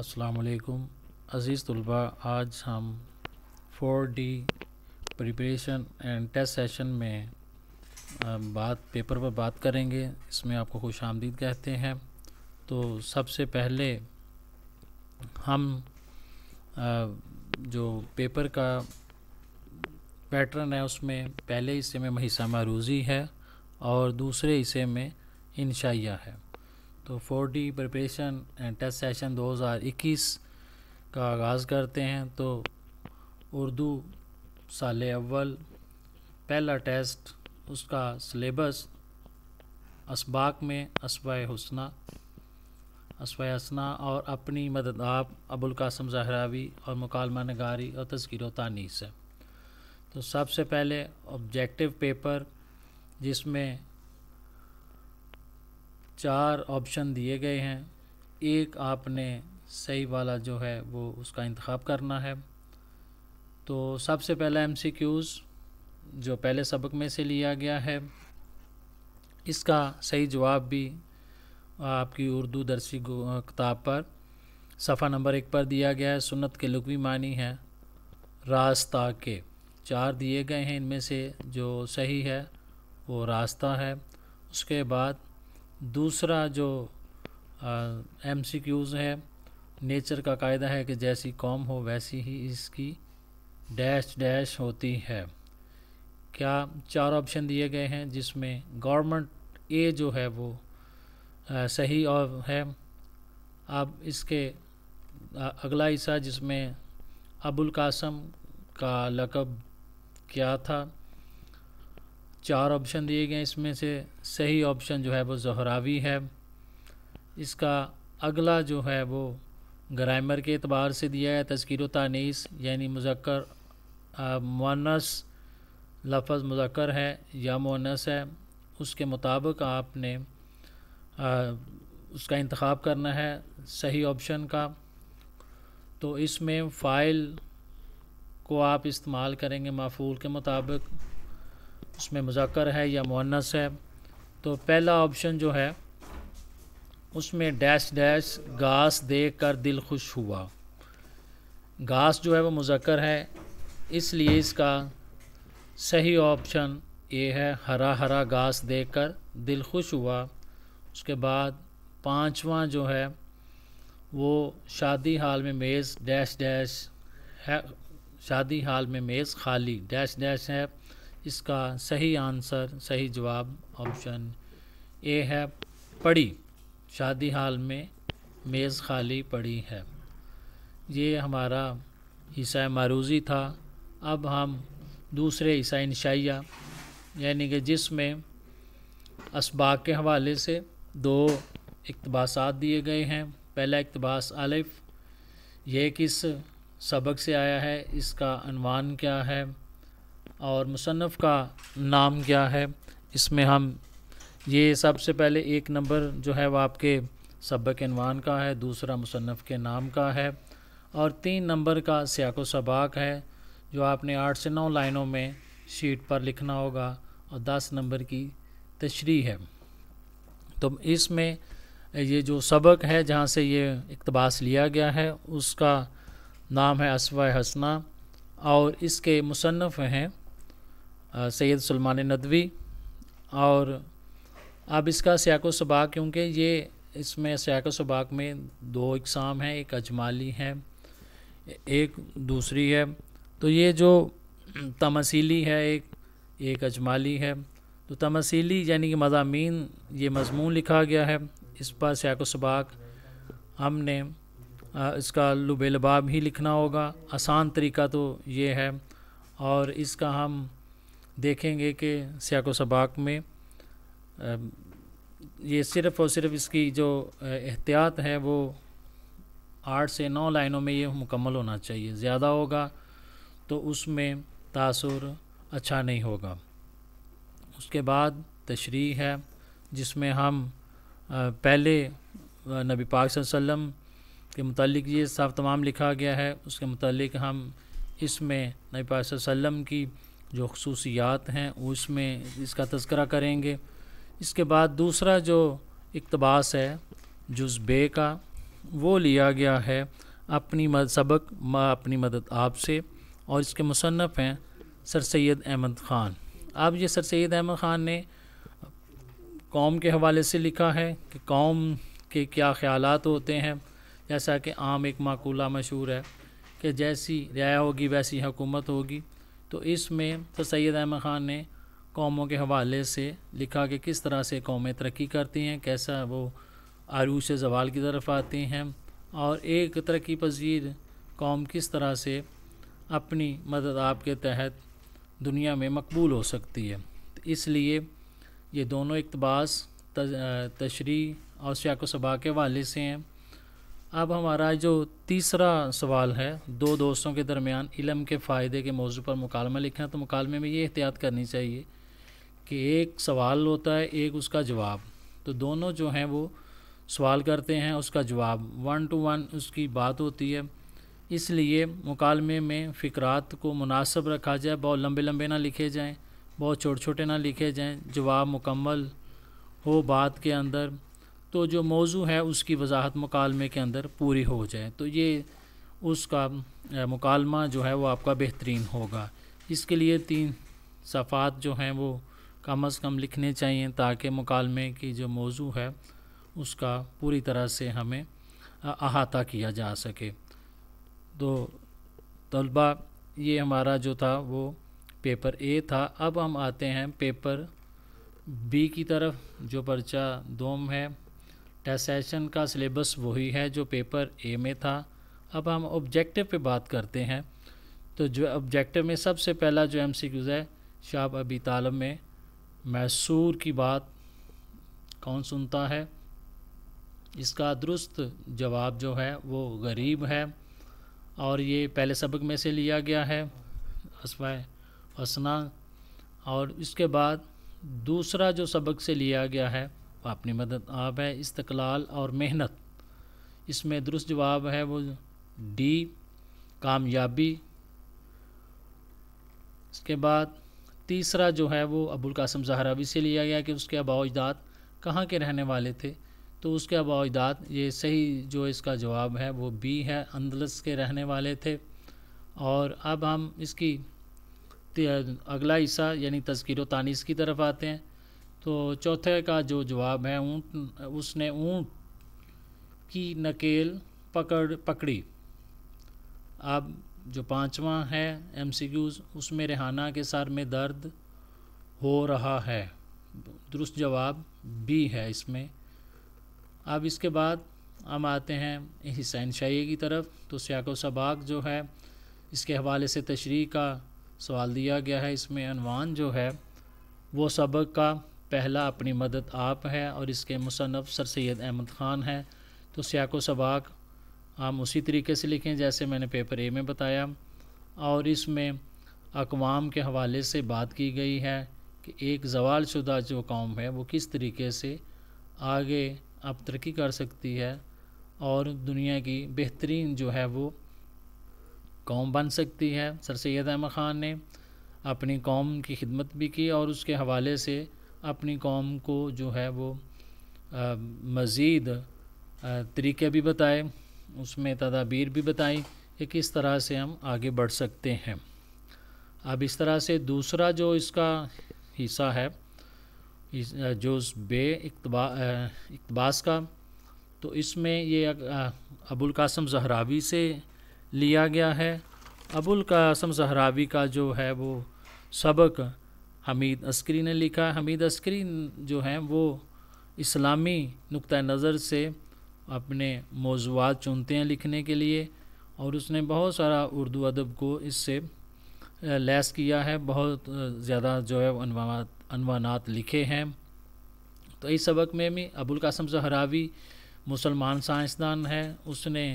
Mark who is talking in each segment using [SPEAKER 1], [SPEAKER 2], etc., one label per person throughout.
[SPEAKER 1] असलकुम अज़ीज़ तलबा आज हम 4D preparation and test session में बात पेपर पर बात करेंगे इसमें आपको खुश आमदीद कहते हैं तो सबसे पहले हम जो पेपर का पैटर्न है उसमें पहले हिस्से में महिषा मारूजी है और दूसरे हिस्से में इंशाइया है तो the preparation and test session 2021 का आगाज़ करते हैं तो उर्दू साल अव्वल पहला टेस्ट उसका सलेबस इसबाक में इसबा हसना इसबा हसना और अपनी मदद आप कासम जहरावी और मकालमा नगारी और तस्कर व तानीस है तो सबसे पहले ऑब्जेक्टिव पेपर जिसमें चार ऑप्शन दिए गए हैं एक आपने सही वाला जो है वो उसका इंतखब करना है तो सबसे पहला एम सी क्यूज़ जो पहले सबक में से लिया गया है इसका सही जवाब भी आपकी उर्दू दरसी किताब पर सफ़ा नंबर एक पर दिया गया है सुन्नत के लुकवी मानी है रास्ता के चार दिए गए हैं इनमें से जो सही है वो रास्ता है उसके बाद दूसरा जो एम सी क्यूज़ है नेचर का कायदा है कि जैसी कॉम हो वैसी ही इसकी डैश डैश होती है क्या चार ऑप्शन दिए गए हैं जिसमें गवर्नमेंट ए जो है वो आ, सही और है अब इसके आ, अगला हिस्सा जिसमें अबुल कासम का लकब क्या था चार ऑप्शन दिए गए इसमें से सही ऑप्शन जो है वो जहरावी है इसका अगला जो है वो ग्रामर के अतबार से दिया है तस्कर तानीस यानी मुजक्र मुनस लफज मुजक्र है या मुनस है उसके मुताबिक आपने आ, उसका इंतखब करना है सही ऑप्शन का तो इसमें फ़ाइल को आप इस्तेमाल करेंगे माफूल के मुताबिक उसमें मुजाकर है या मुन्नस है तो पहला ऑप्शन जो है उसमें डैश डैश घास देकर कर दिल खुश हुआ घास जो है वो मुजक्र है इसलिए इसका सही ऑप्शन ये है हरा हरा घास देकर दिल खुश हुआ उसके बाद पांचवा जो है वो शादी हाल में मेज़ डैश डैश है शादी हाल में मेज़ खाली डैश डैश है इसका सही आंसर सही जवाब ऑप्शन ए है पड़ी शादी हाल में मेज़ खाली पड़ी है ये हमारा ईसा मारूज़ी था अब हम दूसरे ईसा इनशाइया यानी कि जिसमें इसबाक के हवाले से दो इकतबासात दिए गए हैं पहला इकतबास आलिफ ये किस सबक से आया है इसका अनवान क्या है और मुसनफ़ का नाम क्या है इसमें हम ये सबसे पहले एक नंबर जो है वह आपके सबक अनवान का है दूसरा मुसनफ़ के नाम का है और तीन नंबर का सियाको सबाक है जो आपने आठ से नौ लाइनों में शीट पर लिखना होगा और दस नंबर की तशरी है तो इसमें ये जो सबक है जहाँ से ये इकतबास लिया गया है उसका नाम है असवा हसना और इसके मुसनफ़ हैं सैद सलमान नदवी और अब इसका सियाको सबाक क्योंकि ये इसमें सियाको सबाक में दो इकसाम हैं एक अजमाली है एक दूसरी है तो ये जो तमसीली है एक एक अजमाली है तो तमसीली यानी कि मजामी ये मजमून लिखा गया है इस पर सियाको सबाक हमने इसका लुबेलबाब ही लिखना होगा आसान तरीका तो ये है और इसका हम देखेंगे कि सियाको सबाक में ये सिर्फ़ और सिर्फ इसकी जो एहतियात है वो आठ से नौ लाइनों में ये मुकम्मल होना चाहिए ज़्यादा होगा तो उसमें तासुर अच्छा नहीं होगा उसके बाद तशरी है जिसमें हम पहले नबी पाक वसल्लम के मतलब ये साफ तमाम लिखा गया है उसके मतलब हम इसमें नबी पाक वसल्लम की जो खसूसियात हैं उसमें इसका तस्करा करेंगे इसके बाद दूसरा जो इकतबास है जुज़ बे का वो लिया गया है अपनी मद सबक माँ अपनी मदद आप से और इसके मुसनफ़ हैं सर सैद अहमद ख़ान अब ये सर सैद अहमद ख़ान ने कौम के हवाले से लिखा है कि कौम के क्या ख़्याल होते हैं जैसा कि आम एक माकूला मशहूर है कि जैसी रियाया होगी वैसी हुकूमत होगी तो इसमें तो सैद अहमद ख़ान ने कौमों के हवाले से लिखा कि किस तरह से कौमें तरक्की करती हैं कैसा वो आरूज से जवाल की तरफ आती हैं और एक तरक्की पजीर कौम किस तरह से अपनी मदद आपके तहत दुनिया में मकबूल हो सकती है तो इसलिए ये दोनों इकतबास तशरी और श्याक सबा के हवाले से हैं अब हमारा जो तीसरा सवाल है दो दोस्तों के दरमियान इलम के फ़ायदे के मौजू पर मुकालमा लिखना तो मुकालमे में ये एहतियात करनी चाहिए कि एक सवाल होता है एक उसका जवाब तो दोनों जो हैं वो सवाल करते हैं उसका जवाब वन टू वन उसकी बात होती है इसलिए मुकालमे में फ़िक्रात को मुनासब रखा जाए बहुत लंबे लंबे ना लिखे जाएँ बहुत छोटे छोटे ना लिखे जाएँ जवाब मुकम्मल हो बात के अंदर तो जो मौजू है उसकी वजाहत मकालमे के अंदर पूरी हो जाए तो ये उसका मकालमा जो है वो आपका बेहतरीन होगा इसके लिए तीन सफ़ात जो हैं वो कम अज़ कम लिखने चाहिए ताकि मकालमे की जो मौजू है उसका पूरी तरह से हमें अहाता किया जा सके तो तलबा ये हमारा जो था वो पेपर ए था अब हम आते हैं पेपर बी की तरफ जो पर्चा दोम है टेस्ट सेशन का सिलेबस वही है जो पेपर ए में था अब हम ऑब्जेक्टिव पे बात करते हैं तो जो ऑब्जेक्टिव में सबसे पहला जो एम सी क्यूज़ है शाब अबी तालब में मैसूर की बात कौन सुनता है इसका दुरुस्त जवाब जो है वो गरीब है और ये पहले सबक में से लिया गया है असवा असना और इसके बाद दूसरा जो सबक से लिया गया है अपनी मदद आप है इस्तलाल और मेहनत इसमें दुरुस्त जवाब है वो डी कामयाबी इसके बाद तीसरा जो है वो अबुल कासम जहरावी से लिया गया कि उसके आबा अजदाद कहाँ के रहने वाले थे तो उसके आबा अजदाद ये सही जो इसका जवाब है वो बी है अंदलस के रहने वाले थे और अब हम इसकी अगला हिस्सा यानी तस्करो तानीस की तरफ आते हैं तो चौथे का जो जवाब है ऊँट उसने ऊँट की नकेल पकड़ पकड़ी अब जो पांचवा है एम उसमें रेहाना के सर में दर्द हो रहा है दुरुस्त जवाब बी है इसमें अब इसके बाद हम आते हैं हिसैन शाही की तरफ तो सियाको सबाक जो है इसके हवाले से तशरी का सवाल दिया गया है इसमें अनवान जो है वो सबक का पहला अपनी मदद आप है और इसके मुसनफ़ सर सैद अहमद ख़ान हैं तो व सबाक हम उसी तरीके से लिखें जैसे मैंने पेपर ए में बताया और इसमें अकवाम के हवाले से बात की गई है कि एक जवाल शुदा जो कौम है वो किस तरीके से आगे अब तरक्की कर सकती है और दुनिया की बेहतरीन जो है वो कौम बन सकती है सर सैद अहमद ख़ान ने अपनी कौम की खिदमत भी की और उसके हवाले से अपनी कौम को जो है वो मज़ीद तरीके भी बताए उसमें तदाबीर भी बताई कि किस तरह से हम आगे बढ़ सकते हैं अब इस तरह से दूसरा जो इसका हिस्सा है जो बे इकतबास का तो इसमें ये अबुल कासम जहरावी से लिया गया है अबुल कासम जहरावी का जो है वो सबक हमीद अस्करी ने लिखा हमीद अस्करी जो हैं वो इस्लामी नुक़ नज़र से अपने मौजूद चुनते हैं लिखने के लिए और उसने बहुत सारा उर्दू अदब को इससे लैस किया है बहुत ज़्यादा जो है अनवानात लिखे हैं तो इस सबक में भी अबुल कासम जहरावी मुसलमान साइंसदान है उसने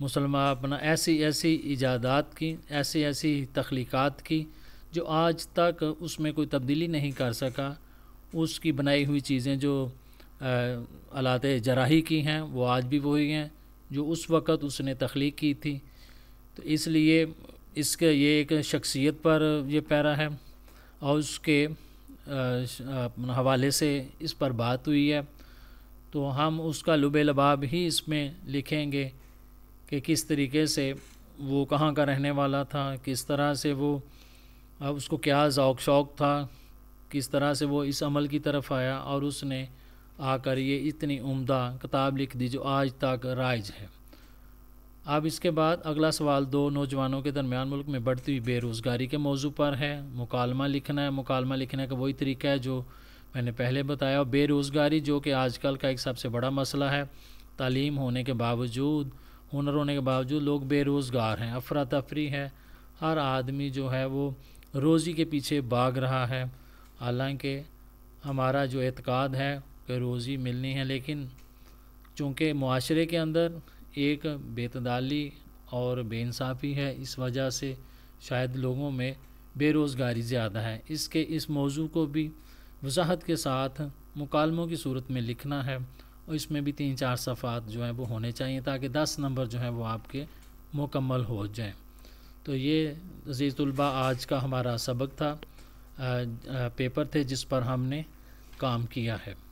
[SPEAKER 1] मुसलमान अपना ऐसी ऐसी इजादात की ऐसी ऐसी तख्लीक़ात की जो आज तक उसमें कोई तब्दीली नहीं कर सका उसकी बनाई हुई चीज़ें जो आलात जराही की हैं वो आज भी वही हैं जो उस वक़्त उसने तख्लीक की थी तो इसलिए इसके ये एक शख्सियत पर ये पैरा है और उसके हवाले से इस पर बात हुई है तो हम उसका लुबे लबाब ही इसमें लिखेंगे कि किस तरीके से वो कहाँ का रहने वाला था किस तरह से वो अब उसको क्या शौक शौक था किस तरह से वो इस अमल की तरफ आया और उसने आकर ये इतनी उम्दा किताब लिख दी जो आज तक राइज है अब इसके बाद अगला सवाल दो नौजवानों के दरमियान मुल्क में बढ़ती हुई बेरोज़गारी के मौजू पर है मुकालमा लिखना है मुकालमा लिखने का वही तरीका है जो मैंने पहले बताया और बेरोज़गारी जो कि आजकल का एक सबसे बड़ा मसला है तालीम होने के बावजूद हुनर होने के बावजूद लोग बेरोज़गार हैं अफरा तफरी है हर आदमी जो है वो रोज़ी के पीछे भाग रहा है हालांकि हमारा जो एतक़ाद है कि रोज़ी मिलनी है लेकिन चूँकि माशरे के अंदर एक बेतदाली और बेानसाफ़ी है इस वजह से शायद लोगों में बेरोज़गारी ज़्यादा है इसके इस मौजू को भी वजाहत के साथ मुकालमों की सूरत में लिखना है और इसमें भी तीन चार सफ़ात जो हैं वो होने चाहिए ताकि दस नंबर जो हैं वो आपके मुकम्मल हो जाएँ तो ये अजीज़ुलबा आज का हमारा सबक था पेपर थे जिस पर हमने काम किया है